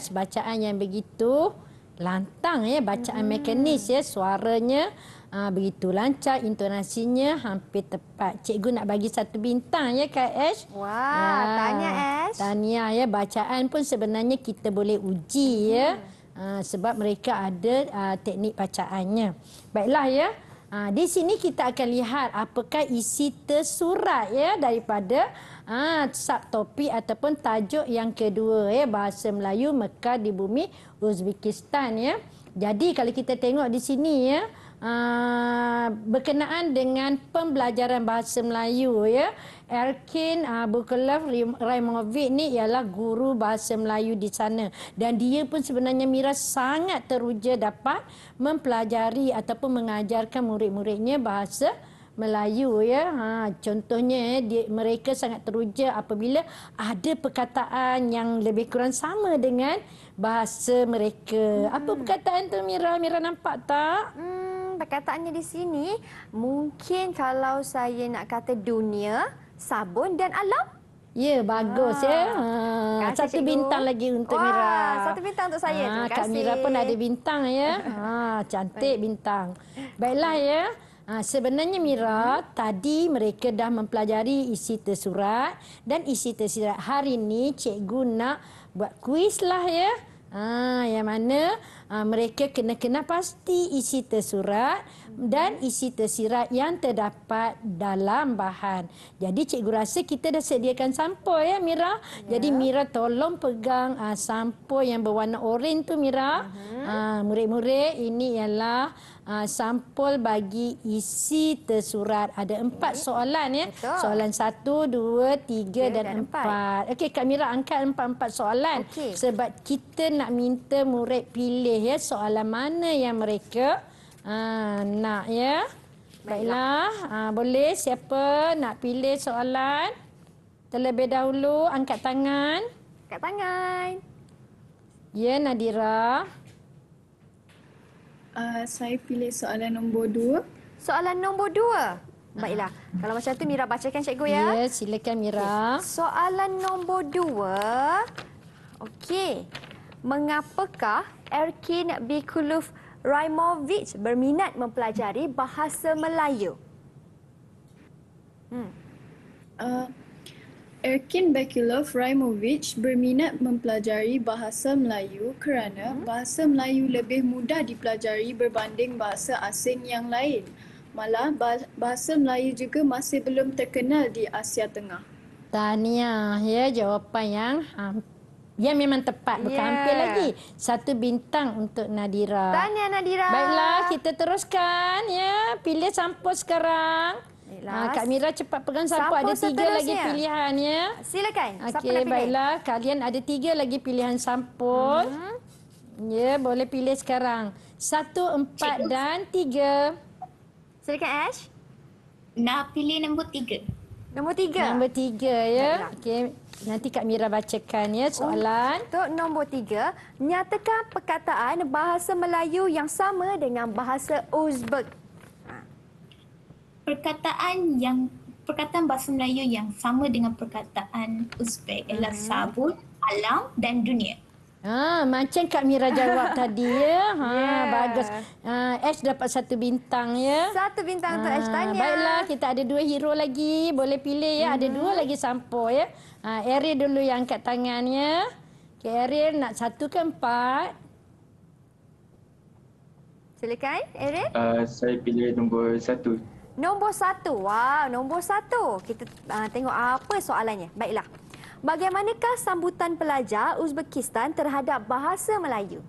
B: S, bacaan yang begitu lantang ya, bacaan hmm. mekanis ya, suaranya. Ha, begitu lancar intonasinya hampir tepat. Cikgu nak bagi satu bintang ya Kak Ash. Wah, ha, tanya Ash. Tanya ya bacaan pun sebenarnya kita boleh uji ya. hmm. ya. Ha, sebab mereka ada uh, teknik bacaannya. Baiklah ya. Ha, di sini kita akan lihat apakah isi tersurat ya daripada ha, subtopik ataupun tajuk yang kedua ya bahasa Melayu Mekah di bumi Uzbekistan ya. Jadi kalau kita tengok di sini ya uh, berkenaan dengan pembelajaran bahasa Melayu ya. Erkin uh, Bukulov Raimovic ni ialah guru bahasa Melayu di sana dan dia pun sebenarnya Mira sangat teruja dapat mempelajari ataupun mengajarkan murid-muridnya bahasa Melayu ya. Ha contohnya eh, dia, mereka sangat teruja apabila ada perkataan yang lebih kurang sama dengan bahasa mereka. Hmm. Apa perkataan tu Mira? Mira nampak
C: tak? Hmm perkataannya di sini mungkin kalau saya nak kata dunia sabun dan alam Ya, bagus ya. ah. ya. Ha, satu cikgu. bintang lagi untuk Wah, Mira. Satu bintang untuk saya. Ha, Kak Mira pun ada bintang ya. Ha,
B: cantik Baik. bintang. Baiklah ya. Ha, sebenarnya Mira, hmm. tadi mereka dah mempelajari isi tersurat. Dan isi tersurat hari ini cikgu nak buat kuis lah ya. Ha, yang mana... Ah, mereka kena kena pasti isi tersurat dan isi tersirat yang terdapat dalam bahan. Jadi cikgu rasa kita dah sediakan sampo ya Mira. Ya. Jadi Mira tolong pegang uh, ah, sampo yang berwarna oren tu Mira. Uh -huh. uh, Murid-murid ini ialah uh, sampul bagi isi tersurat. Ada empat soalan ya. Betul. Soalan satu, dua, tiga okay, dan, dan empat. empat. Okey Kak Mira angkat empat-empat soalan. Okay. Sebab kita nak minta murid pilih ya soalan mana yang mereka aa, ah, nak ya. Baiklah, aa, ah, boleh siapa nak pilih soalan? Terlebih dahulu angkat tangan. Angkat
D: tangan. Ya Nadira. Uh, saya pilih soalan nombor dua. Soalan nombor dua? Baiklah. Kalau macam
C: tu Mira bacakan cikgu ya. Ya, silakan Mira. Soalan nombor dua. Okey mengapakah Erkin Bikuluf Raimovic berminat mempelajari bahasa Melayu?
D: Hmm. Uh, Erkin Bekulov Raimovic berminat mempelajari bahasa Melayu kerana hmm. bahasa Melayu lebih mudah dipelajari berbanding bahasa asing yang lain. Malah bahasa Melayu juga masih belum terkenal di Asia Tengah.
B: Tahniah ya jawapan yang yang memang tepat berkampir yeah. lagi. Satu bintang untuk Nadira. Tanya Nadira. Baiklah, kita teruskan. ya Pilih sampo sekarang. Ha, Kak Mira cepat pegang sampo. sampo ada tiga lagi pilihan. ya. Silakan. Okey, baiklah. Kalian ada tiga lagi pilihan sampo. Uh -huh. Hmm. Ya, boleh pilih sekarang. Satu,
E: empat Cikgu. dan tiga. Silakan, Ash. Nak pilih nombor tiga. Nombor tiga?
C: Nombor tiga, ya. Okay. Nanti Kak Mira bacakan ya soalan. Oh, untuk nombor tiga, nyatakan perkataan bahasa Melayu yang sama
E: dengan bahasa Uzbek. Ha. Perkataan yang perkataan bahasa Melayu yang sama dengan perkataan Uzbek ialah mhm. sabun, alam dan dunia.
B: Ha, macam Kak Mira jawab tadi ya. Ha, yeah. Bagus. Ha, Ash dapat satu bintang ya. Satu bintang untuk ha, Ash tanya. Baiklah, kita ada dua hero lagi. Boleh pilih ya. Mm -hmm. Ada dua mhm. lagi sampo ya. Ha, Ariel dulu yang angkat tangannya.
C: Okay, Ariel nak satu ke empat? Silakan, Ariel.
F: Uh, saya pilih nombor satu.
C: Nombor satu. Wow, nombor satu. Kita uh, tengok apa soalannya. Baiklah. Bagaimanakah sambutan pelajar Uzbekistan terhadap bahasa Melayu?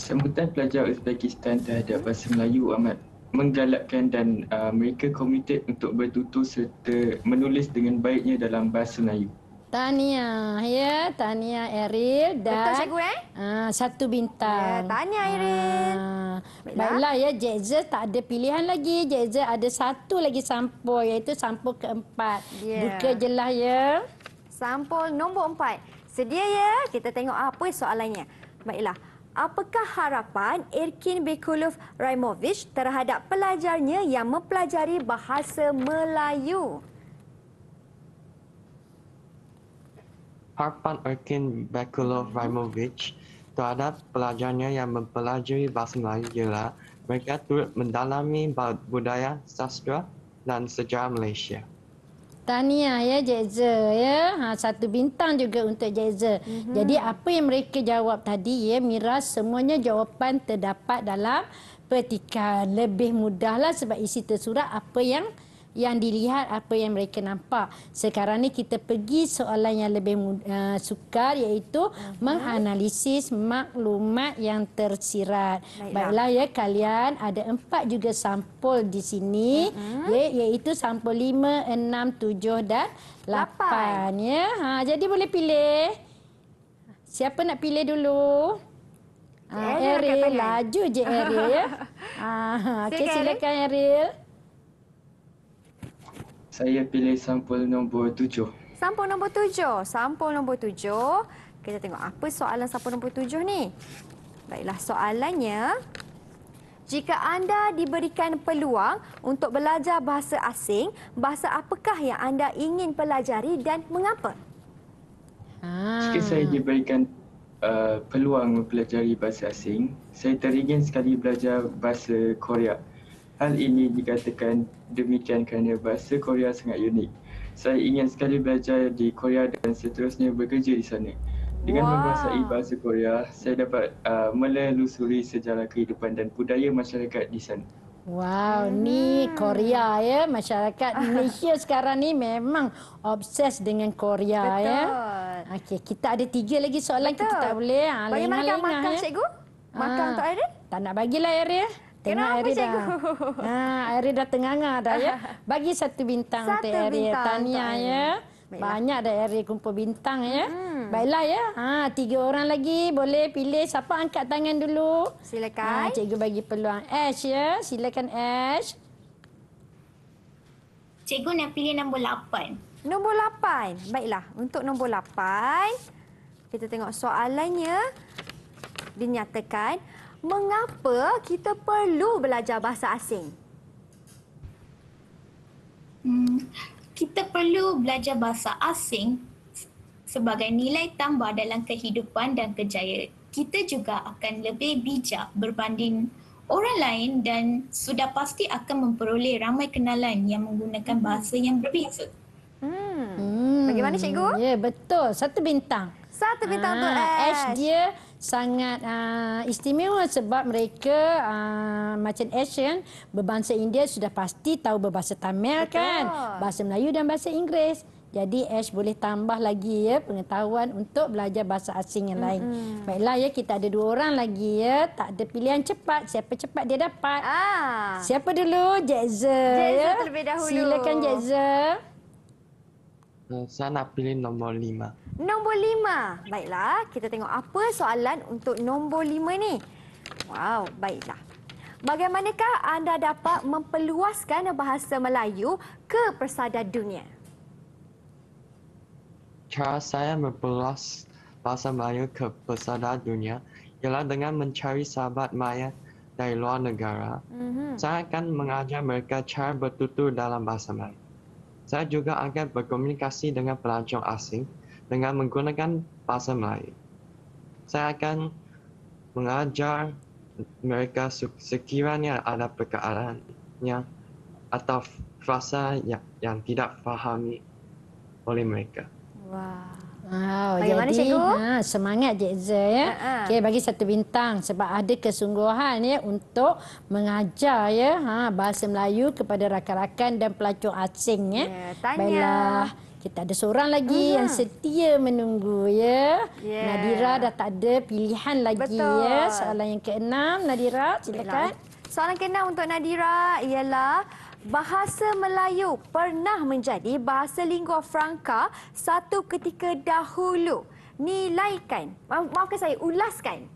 F: Sambutan pelajar Uzbekistan terhadap bahasa Melayu amat menggalakkan dan uh, mereka komited untuk bertutur serta menulis dengan baiknya dalam bahasa Melayu.
B: Tania, ya, Tania Eril dan Betul cikgu eh? Ah, uh, satu bintang. Ya, Tania ah, Eril. Uh, baiklah ya, Jeje tak ada pilihan lagi. Jeje ada satu lagi sampul,
C: iaitu sampul keempat. Yeah. Buka jelah ya. Sampul nombor empat. Sedia ya? Kita tengok apa soalannya. Baiklah. Apakah harapan Erkin Bekulov Raimovic terhadap pelajarnya yang mempelajari bahasa Melayu?
A: Harapan Erkin Bekulov Raimovic terhadap pelajarnya yang mempelajari bahasa Melayu ialah mereka turut mendalami budaya, sastra dan sejarah Malaysia.
B: Tania lah ya Jeza ya. Ha, satu bintang juga untuk Jeza. Mm -hmm. Jadi apa yang mereka jawab tadi ya miras semuanya jawapan terdapat dalam petikan. Lebih mudahlah sebab isi tersurat apa yang yang dilihat apa yang mereka nampak. Sekarang ni kita pergi soalan yang lebih uh, sukar iaitu uh mhm. -huh. menganalisis maklumat yang tersirat. Baiklah. Baiklah ya kalian ada empat juga sampul di sini uh mhm. -huh. ya, iaitu sampul 5, 6, 7 dan 8. Lapan. Ya. Ha, jadi boleh pilih. Siapa nak pilih dulu? Ha, ah, Eril, laju je Eril. Ya.
C: Ha, ah, okay, silakan Eril.
F: Saya pilih sampul nombor tujuh.
C: Sampul nombor tujuh. Sampul nombor tujuh. Kita tengok apa soalan sampul nombor tujuh ni. Baiklah, soalannya... Jika anda diberikan peluang untuk belajar bahasa asing, bahasa apakah yang anda ingin pelajari dan mengapa? Ha.
F: Jika saya diberikan uh, peluang mempelajari bahasa asing, saya teringin sekali belajar bahasa Korea. Hmm. Hal ini dikatakan demikian kerana bahasa Korea sangat unik. Saya ingin sekali belajar di Korea dan seterusnya bekerja di sana. Dengan wow. menguasai bahasa Korea, saya dapat uh, melalui sejarah kehidupan dan budaya masyarakat di sana.
B: Wow, hmm. ni Korea ya. Masyarakat Malaysia sekarang ni memang obses dengan Korea Betul. ya. Betul. Okey, kita ada tiga lagi soalan Betul. kita tak boleh. Ha, Bagaimana lah, makan, ya. cikgu? Makan ha. untuk Aireen? Tak nak bagilah Aireen. Ya. Tengah Kenapa cikgu? Dah. Ha, Airi dah dah ya. Bagi satu bintang satu untuk Tanya Tahniah ya. Banyak dah Airi kumpul bintang ya. Hmm. Baiklah ya. Ha, tiga orang lagi boleh pilih siapa angkat tangan dulu. Silakan. Ha, cikgu bagi peluang Ash ya. Silakan Ash.
E: Cikgu nak pilih nombor lapan.
C: Nombor lapan. Baiklah. Untuk nombor lapan, kita tengok soalannya. Dinyatakan... nyatakan mengapa
E: kita perlu belajar bahasa asing? Hmm, kita perlu belajar bahasa asing sebagai nilai tambah dalam kehidupan dan kejayaan. Kita juga akan lebih bijak berbanding orang lain dan sudah pasti akan memperoleh ramai kenalan yang menggunakan hmm. bahasa yang berbeza. Hmm.
B: Bagaimana cikgu? Hmm, ya, yeah, betul. Satu bintang.
C: Satu bintang
B: ah, tu Ash. Ash dia sangat uh, istimewa sebab mereka uh, macam Asian berbangsa India sudah pasti tahu berbahasa Tamil Betul. kan bahasa Melayu dan bahasa Inggeris jadi Ash boleh tambah lagi ya pengetahuan untuk belajar bahasa asing yang lain. Mm-hmm. Baiklah ya kita ada dua orang lagi ya tak ada pilihan cepat siapa cepat dia dapat. Ah. Siapa dulu Jazza? Ya? terlebih dahulu. Silakan Jazza.
A: Eh, saya nak pilih nombor lima.
C: Nombor lima. Baiklah, kita tengok apa soalan untuk nombor lima ni. Wow, baiklah. Bagaimanakah anda dapat memperluaskan bahasa Melayu ke persada dunia?
A: Cara saya memperluas bahasa Melayu ke persada dunia ialah dengan mencari sahabat Maya dari luar negara. Mm -hmm. Saya akan mengajar mereka cara bertutur dalam bahasa Melayu. Saya juga akan berkomunikasi dengan pelancong asing. Mm dengan menggunakan bahasa Melayu. Saya akan mengajar mereka sekiranya ada perkaraannya atau frasa yang, yang tidak fahami oleh mereka.
B: Wow. wow Bagaimana jadi, cikgu? Ha, semangat Cik Z. Ya. Uh ha, -huh. Ha. okay, bagi satu bintang sebab ada kesungguhan ya, untuk mengajar ya, ha, bahasa Melayu kepada rakan-rakan dan pelacur asing. Ya. Yeah, tanya. Baiklah kita ada seorang lagi uh -huh. yang setia menunggu ya. Yeah. Nadira dah tak ada pilihan lagi ya. Betul. ya. Soalan yang keenam Nadira silakan.
C: Soalan keenam untuk Nadira ialah Bahasa Melayu pernah menjadi bahasa lingua franca satu ketika dahulu. Nilaikan. Maafkan saya, ulaskan.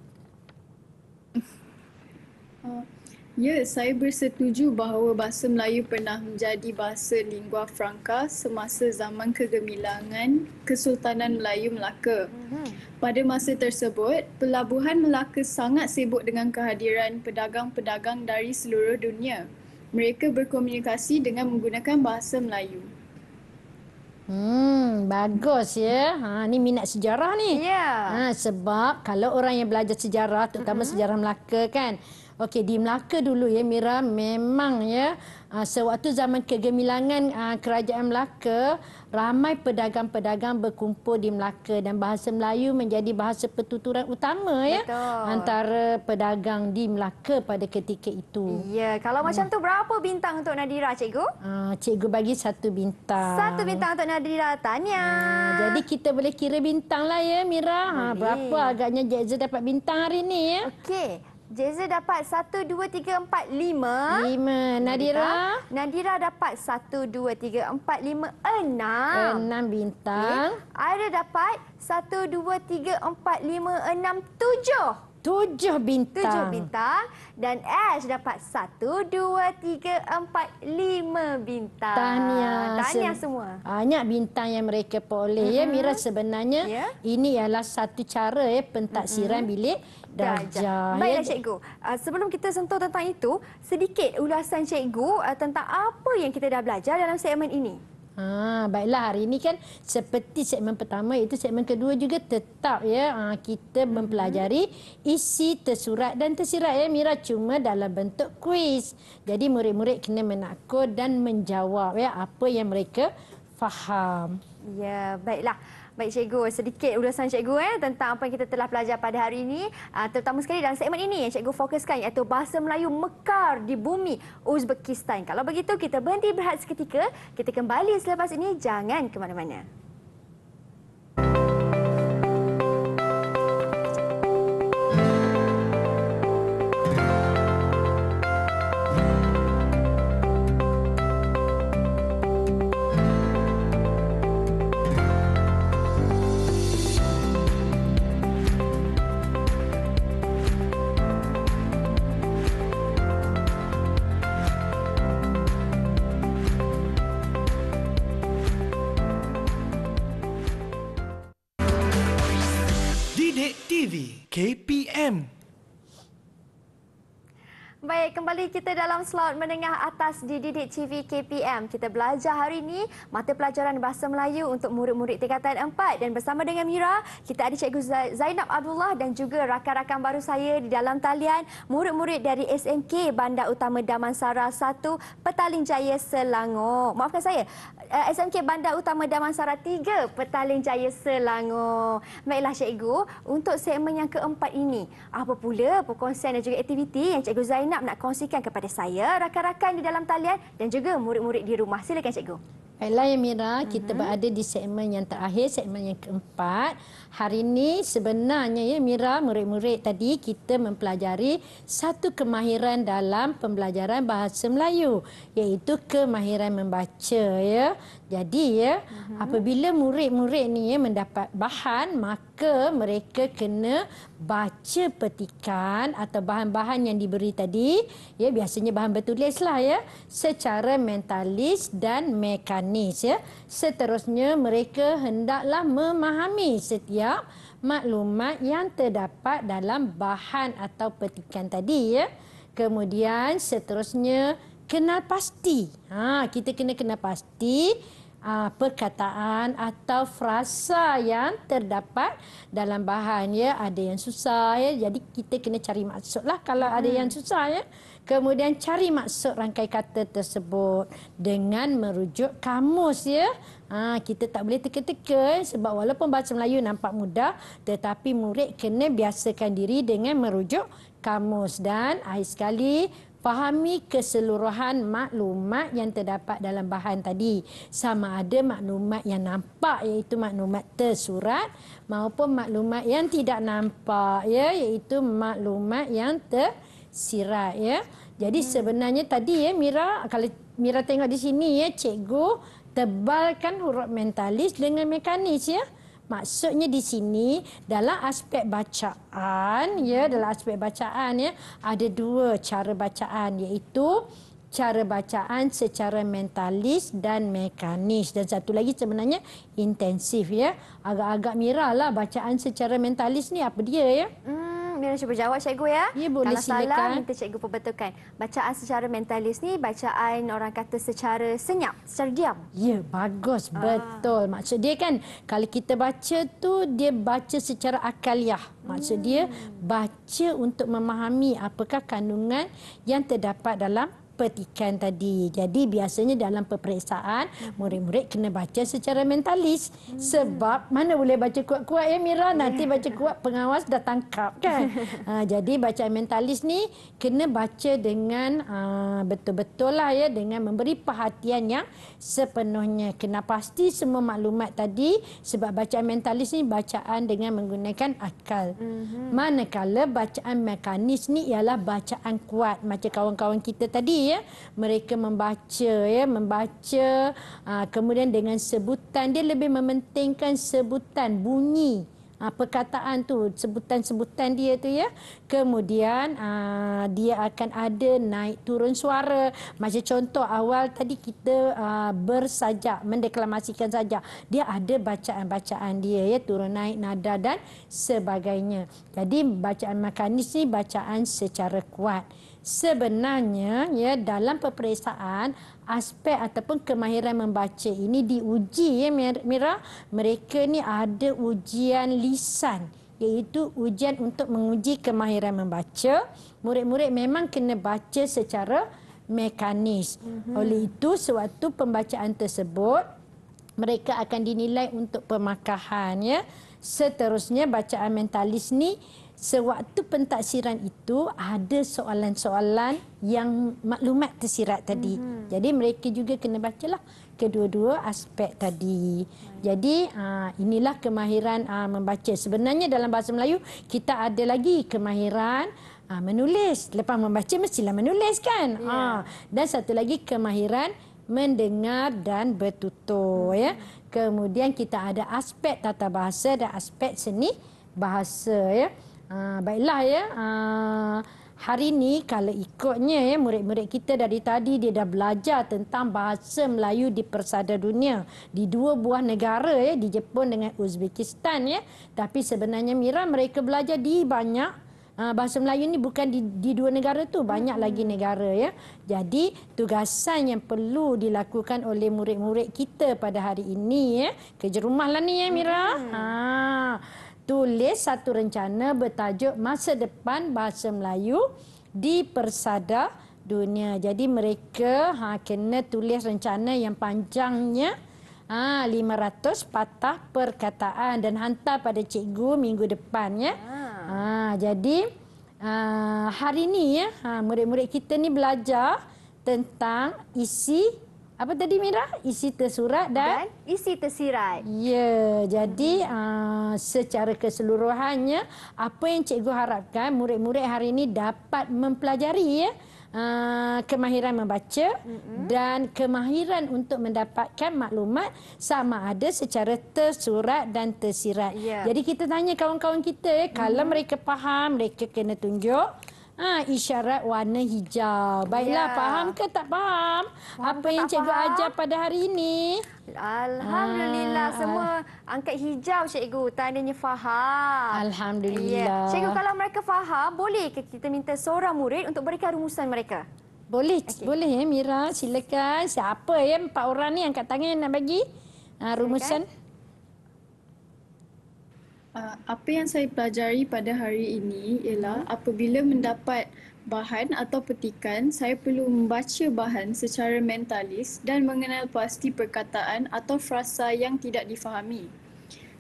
D: Ya, saya bersetuju bahawa bahasa Melayu pernah menjadi bahasa lingua franca semasa zaman kegemilangan Kesultanan Melayu Melaka. Mhm. Pada masa tersebut, pelabuhan Melaka sangat sibuk dengan kehadiran pedagang-pedagang dari seluruh dunia. Mereka berkomunikasi dengan menggunakan bahasa Melayu.
B: Hmm, bagus ya. Ha ni minat sejarah ni. Ya. Yeah. Ha sebab kalau orang yang belajar sejarah terutama mm-hmm. sejarah Melaka kan Okey di Melaka dulu ya Mira memang ya ah, sewaktu zaman kegemilangan ah, kerajaan Melaka ramai pedagang-pedagang berkumpul di Melaka dan bahasa Melayu menjadi bahasa pertuturan utama ya, Betul. ya antara pedagang di Melaka pada ketika itu. Ya kalau hmm. macam tu berapa bintang untuk Nadira cikgu? Uh, cikgu bagi satu bintang. Satu bintang untuk Nadira tanya. Uh, jadi kita boleh kira bintang lah ya
C: Mira. Ha, berapa agaknya Jazza dapat bintang hari ni ya? Okey. Jeza dapat 1 2 3 4 5. Nadira. Nadira dapat 1 2 3 4 5 6. 6 bintang. Okay. Aira dapat 1 2 3 4 5 6 7. 7 bintang. 7 bintang dan Ash dapat 1 2 3 4 5 bintang. Tahniah. Tahniah semua.
B: Banyak bintang yang mereka peroleh uh -huh. ya Mira mm-hmm. sebenarnya. Yeah. Ini
C: ialah satu cara ya pentaksiran uh mm-hmm. -huh. bilik darjah. Baiklah cikgu. Ah, sebelum kita sentuh tentang itu, sedikit ulasan cikgu ah, tentang apa yang kita dah belajar dalam segmen ini. Ha, baiklah hari ini kan seperti segmen pertama itu segmen kedua juga
B: tetap ya ha, kita mhm. mempelajari isi tersurat dan tersirat ya Mira cuma dalam bentuk kuis. Jadi murid-murid kena menakut dan menjawab ya apa yang mereka faham.
C: Ya, baiklah. Baik cikgu, sedikit ulasan cikgu eh tentang apa yang kita telah belajar pada hari ini, ah, terutama sekali dalam segmen ini yang cikgu fokuskan iaitu bahasa Melayu mekar di bumi Uzbekistan. Kalau begitu kita berhenti berehat seketika, kita kembali selepas ini jangan ke mana-mana. kembali kita dalam slot menengah atas di Didik TV KPM. Kita belajar hari ini mata pelajaran Bahasa Melayu untuk murid-murid tingkatan 4 dan bersama dengan Mira, kita ada Cikgu Zainab Abdullah dan juga rakan-rakan baru saya di dalam talian murid-murid dari SMK Bandar Utama Damansara 1 Petaling Jaya Selangor. Maafkan saya, uh, eh, SMK Bandar Utama Damansara 3, Petaling Jaya Selangor. Baiklah Cikgu, untuk segmen yang keempat ini, apa pula perkongsian dan juga aktiviti yang Cikgu Zainab nak kongsikan kepada saya, rakan-rakan di dalam talian dan juga murid-murid di rumah. Silakan Cikgu. Baiklah Mira, kita uh-huh. berada di segmen yang terakhir, segmen yang keempat. Hari
B: ini sebenarnya ya Mira, murid-murid tadi kita mempelajari satu kemahiran dalam pembelajaran bahasa Melayu iaitu kemahiran membaca ya. Jadi ya, uh mm-hmm. -huh. apabila murid-murid ni ya, mendapat bahan, maka mereka kena baca petikan atau bahan-bahan yang diberi tadi, ya biasanya bahan bertulislah ya, secara mentalis dan mekanis ya. Seterusnya mereka hendaklah memahami setiap maklumat yang terdapat dalam bahan atau petikan tadi ya. Kemudian seterusnya kenal pasti. Ha, kita kena kenal pasti uh, perkataan atau frasa yang terdapat dalam bahan ya ada yang susah ya jadi kita kena cari maksudlah kalau hmm. ada yang hmm. susah ya kemudian cari maksud rangkai kata tersebut dengan merujuk kamus ya ha, kita tak boleh teka-teka eh, sebab walaupun bahasa Melayu nampak mudah tetapi murid kena biasakan diri dengan merujuk kamus dan akhir sekali Fahami keseluruhan maklumat yang terdapat dalam bahan tadi. Sama ada maklumat yang nampak iaitu maklumat tersurat maupun maklumat yang tidak nampak ya iaitu maklumat yang tersirat ya. Jadi hmm. sebenarnya tadi ya Mira kalau Mira tengok di sini ya cikgu tebalkan huruf mentalis dengan mekanis ya. Hmm. Maksudnya di sini dalam aspek bacaan ya dalam aspek bacaan ya ada dua cara bacaan iaitu cara bacaan secara mentalis dan mekanis dan satu lagi sebenarnya intensif ya agak-agak miralah bacaan
C: secara mentalis ni apa dia ya hmm. Mira cuba jawab cikgu ya. Ya boleh Kalau silakan. salah minta cikgu perbetulkan. Bacaan secara mentalis ni bacaan orang kata secara senyap, secara diam. Ya bagus ah. betul. Maksud dia kan kalau kita baca tu dia baca
B: secara akaliah. Maksud hmm. dia baca untuk memahami apakah kandungan yang terdapat dalam petikan tadi. Jadi biasanya dalam peperiksaan, murid-murid kena baca secara mentalis. Hmm. Sebab mana boleh baca kuat-kuat ya Mira? Nanti baca kuat pengawas dah tangkap kan? Ha, jadi baca mentalis ni kena baca dengan ah, betul-betul lah ya. Dengan memberi perhatian yang sepenuhnya. Kena pasti semua maklumat tadi sebab baca mentalis ni bacaan dengan menggunakan akal. Mhm. Manakala bacaan mekanis ni ialah bacaan kuat macam kawan-kawan kita tadi ya mereka membaca ya membaca aa, ah, kemudian dengan sebutan dia lebih mementingkan sebutan bunyi aa, ah, perkataan tu sebutan-sebutan dia tu ya kemudian aa, ah, dia akan ada naik turun suara macam contoh awal tadi kita aa, bersajak mendeklamasikan saja dia ada bacaan-bacaan dia ya turun naik nada dan sebagainya jadi bacaan makanis ni bacaan secara kuat sebenarnya ya dalam peperiksaan aspek ataupun kemahiran membaca ini diuji ya Mira mereka ni ada ujian lisan iaitu ujian untuk menguji kemahiran membaca murid-murid memang kena baca secara mekanis mhm. oleh itu sewaktu pembacaan tersebut mereka akan dinilai untuk pemakahan ya seterusnya bacaan mentalis ni sewaktu pentaksiran itu ada soalan-soalan yang maklumat tersirat tadi. Mm -hmm. Jadi mereka juga kena bacalah kedua-dua aspek tadi. Jadi ah, inilah kemahiran ah, membaca. Sebenarnya dalam bahasa Melayu kita ada lagi kemahiran ah, menulis. Lepas membaca mestilah menulis kan? Yeah. Ya. Dan satu lagi kemahiran mendengar dan bertutur. Mm -hmm. Kemudian kita ada aspek tata bahasa dan aspek seni bahasa. Ya. Ah, baiklah ya. Ha, hari ini kalau ikutnya ya, murid-murid kita dari tadi dia dah belajar tentang bahasa Melayu di persada dunia. Di dua buah negara ya, di Jepun dengan Uzbekistan ya. Tapi sebenarnya Mira mereka belajar di banyak ah, bahasa Melayu ni bukan di, di dua negara tu banyak hmm. lagi negara ya. Jadi tugasan yang perlu dilakukan oleh murid-murid kita pada hari ini ya. Kerja rumahlah ni ya Mira. Hmm. Ha tulis satu rencana bertajuk Masa Depan Bahasa Melayu di Persada Dunia. Jadi mereka ha, kena tulis rencana yang panjangnya ha, 500 patah perkataan dan hantar pada cikgu minggu depan. Ya. Ah. Ha, jadi ha, hari ini ya, ha, murid-murid kita ni belajar tentang isi apa tadi Mira? Isi tersurat dan, dan isi tersirat. Ya, jadi hmm. uh, secara keseluruhannya apa yang cikgu harapkan murid-murid hari ini dapat mempelajari ya uh, kemahiran membaca hmm. dan kemahiran untuk mendapatkan maklumat sama ada secara tersurat dan tersirat. Yeah. Jadi kita tanya kawan-kawan kita ya, kalau hmm. mereka faham, mereka kena tunjuk. Ah, ha, isyarat warna
C: hijau. Baiklah, ya. faham ke tak faham? faham apa yang cikgu faham. ajar pada hari ini? Alhamdulillah, ha. semua angkat hijau cikgu. Tandanya faham. Alhamdulillah. Ya. Cikgu, kalau mereka faham, boleh ke kita minta seorang murid untuk berikan
B: rumusan mereka? Boleh, okay. boleh ya Mira. Silakan. Siapa ya empat orang ni angkat tangan
D: nak bagi? Ha, rumusan. Silakan. Ah, apa yang saya pelajari pada hari ini ialah apabila mendapat bahan atau petikan, saya perlu membaca bahan secara mentalis dan mengenal pasti perkataan atau frasa yang tidak difahami.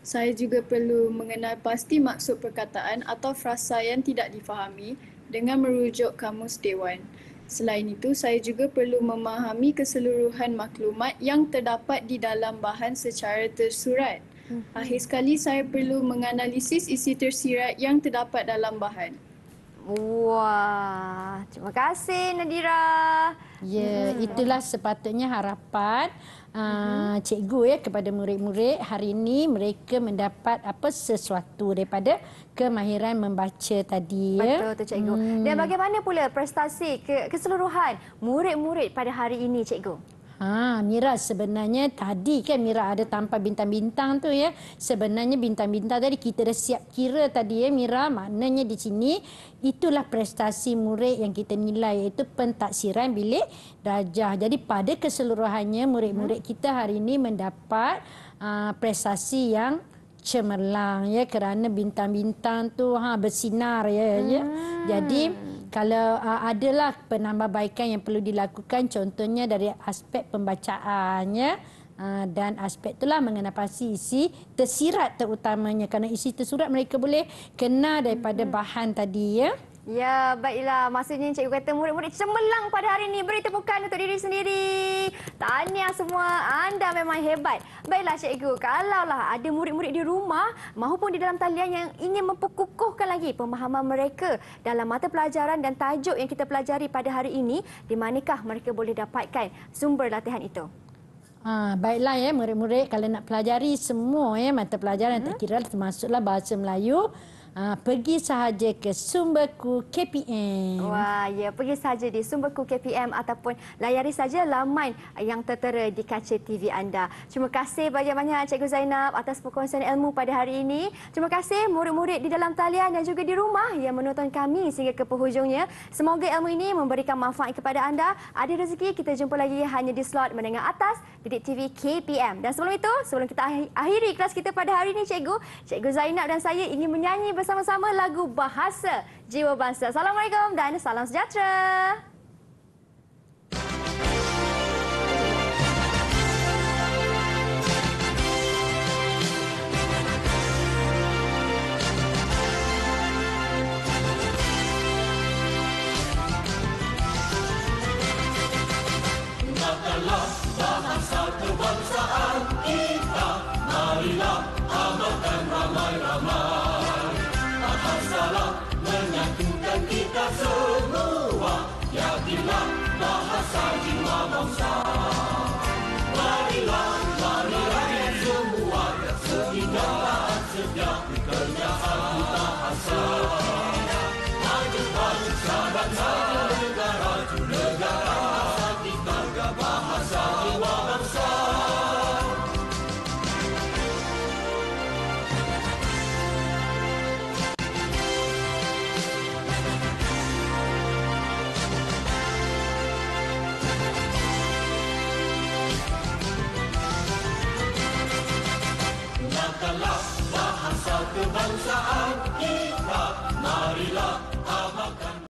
D: Saya juga perlu mengenal pasti maksud perkataan atau frasa yang tidak difahami dengan merujuk kamus dewan. Selain itu, saya juga perlu memahami keseluruhan maklumat yang terdapat di dalam bahan secara tersurat. Hmm. Akhir sekali saya perlu menganalisis isi tersirat yang terdapat dalam bahan.
C: Wah, terima kasih Nadira. Ya, yeah, hmm. itulah sepatutnya harapan uh,
B: cikgu ya kepada murid-murid hari ini mereka mendapat apa sesuatu
C: daripada kemahiran membaca tadi ya. Betul tu cikgu. Hmm. Dan bagaimana pula prestasi keseluruhan murid-murid pada hari ini cikgu? Ha, Mira sebenarnya
B: tadi kan Mira ada tanpa bintang-bintang tu ya. Sebenarnya bintang-bintang tadi kita dah siap kira tadi ya Mira. Maknanya di sini itulah prestasi murid yang kita nilai iaitu pentaksiran bilik darjah. Jadi pada keseluruhannya murid-murid hmm. kita hari ini mendapat uh, prestasi yang cemerlang ya kerana bintang-bintang tu ha bersinar ya, ya. hmm. ya. Jadi kalau uh, adalah penambahbaikan yang perlu dilakukan contohnya dari aspek pembacaannya uh, ha, dan aspek itulah mengenapasi isi tersirat terutamanya kerana isi tersurat mereka
C: boleh kena
B: daripada hmm. bahan tadi ya.
C: Ya, baiklah. Maksudnya cikgu kata murid-murid cemerlang pada hari ini. Beri tepukan untuk diri sendiri. Tahniah semua. Anda memang hebat. Baiklah cikgu, kalaulah ada murid-murid di rumah maupun di dalam talian yang ingin memperkukuhkan lagi pemahaman mereka dalam mata pelajaran dan tajuk yang kita pelajari pada hari ini, di manakah mereka boleh dapatkan sumber latihan itu?
B: Ha, baiklah ya, murid-murid kalau nak pelajari semua ya mata pelajaran hmm. tak termasuklah bahasa Melayu.
C: Uh, pergi sahaja ke Sumberku KPM. Wah, ya. Pergi sahaja di Sumberku KPM ataupun layari saja laman yang tertera di kaca TV anda. Terima kasih banyak-banyak Cikgu Zainab atas perkongsian ilmu pada hari ini. Terima kasih murid-murid di dalam talian dan juga di rumah yang menonton kami sehingga ke penghujungnya. Semoga ilmu ini memberikan manfaat kepada anda. Ada rezeki, kita jumpa lagi hanya di slot menengah atas di TV KPM. Dan sebelum itu, sebelum kita akhiri kelas kita pada hari ini, Cikgu, Cikgu Zainab dan saya ingin menyanyi bersama bersama-sama lagu Bahasa Jiwa Bangsa. Assalamualaikum dan salam sejahtera.